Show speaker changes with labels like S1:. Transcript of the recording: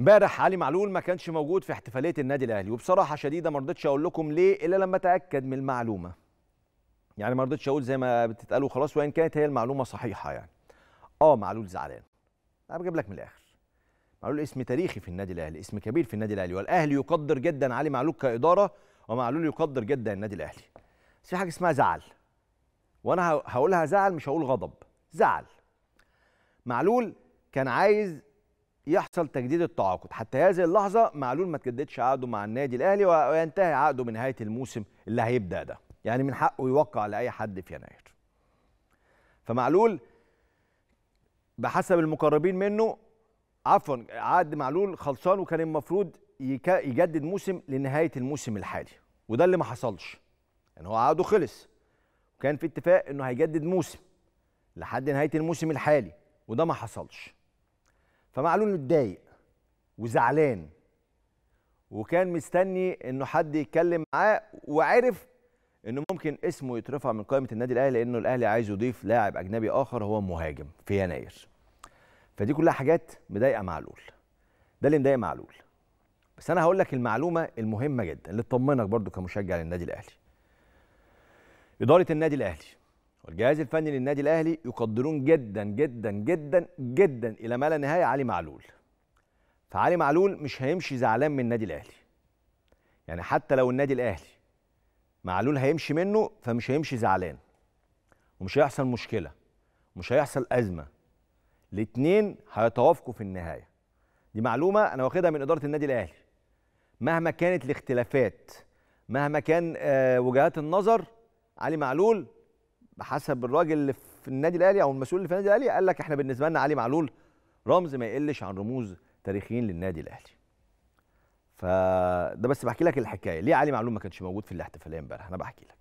S1: امبارح علي معلول ما كانش موجود في احتفاليه النادي الاهلي وبصراحه شديده ما رضيتش اقول لكم ليه الا لما اتاكد من المعلومه يعني ما رضيتش اقول زي ما بتتقال وخلاص وان كانت هي المعلومه صحيحه يعني اه معلول زعلان انا بجيب لك من الاخر معلول اسم تاريخي في النادي الاهلي اسم كبير في النادي الاهلي والاهلي يقدر جدا علي معلول كاداره ومعلول يقدر جدا النادي الاهلي بس في حاجه اسمها زعل وانا هقولها زعل مش هقول غضب زعل معلول كان عايز يحصل تجديد التعاقد حتى هذه اللحظه معلول ما تجددش عقده مع النادي الاهلي وينتهي عقده بنهايه الموسم اللي هيبدا ده يعني من حقه يوقع لاي حد في يناير فمعلول بحسب المقربين منه عفوا عقد معلول خلصان وكان المفروض يجدد موسم لنهايه الموسم الحالي وده اللي ما حصلش يعني هو عقده خلص وكان في اتفاق انه هيجدد موسم لحد نهايه الموسم الحالي وده ما حصلش فمعلول متضايق وزعلان وكان مستني انه حد يتكلم معاه وعرف انه ممكن اسمه يترفع من قائمه النادي الاهلي لانه الاهلي عايز يضيف لاعب اجنبي اخر هو مهاجم في يناير فدي كلها حاجات مضايقه معلول ده اللي مضايق معلول بس انا هقول لك المعلومه المهمه جدا اللي تطمنك برضو كمشجع للنادي الاهلي اداره النادي الاهلي والجهاز الفني للنادي الاهلي يقدرون جدا جدا جدا جدا الى ما لا نهايه علي معلول فعلي معلول مش هيمشي زعلان من النادي الاهلي يعني حتى لو النادي الاهلي معلول هيمشي منه فمش هيمشي زعلان ومش هيحصل مشكله مش هيحصل ازمه الاثنين هيتوافقوا في النهايه دي معلومه انا واخدها من اداره النادي الاهلي مهما كانت الاختلافات مهما كان آه، وجهات النظر علي معلول بحسب الراجل اللي في النادي الاهلي او المسؤول اللي في النادي الاهلي قال لك احنا بالنسبه لنا علي معلول رمز ما يقلش عن رموز تاريخيين للنادي الاهلي فده بس بحكي لك الحكايه ليه علي معلول ما كانش موجود في الاحتفاليه امبارح انا بحكي لك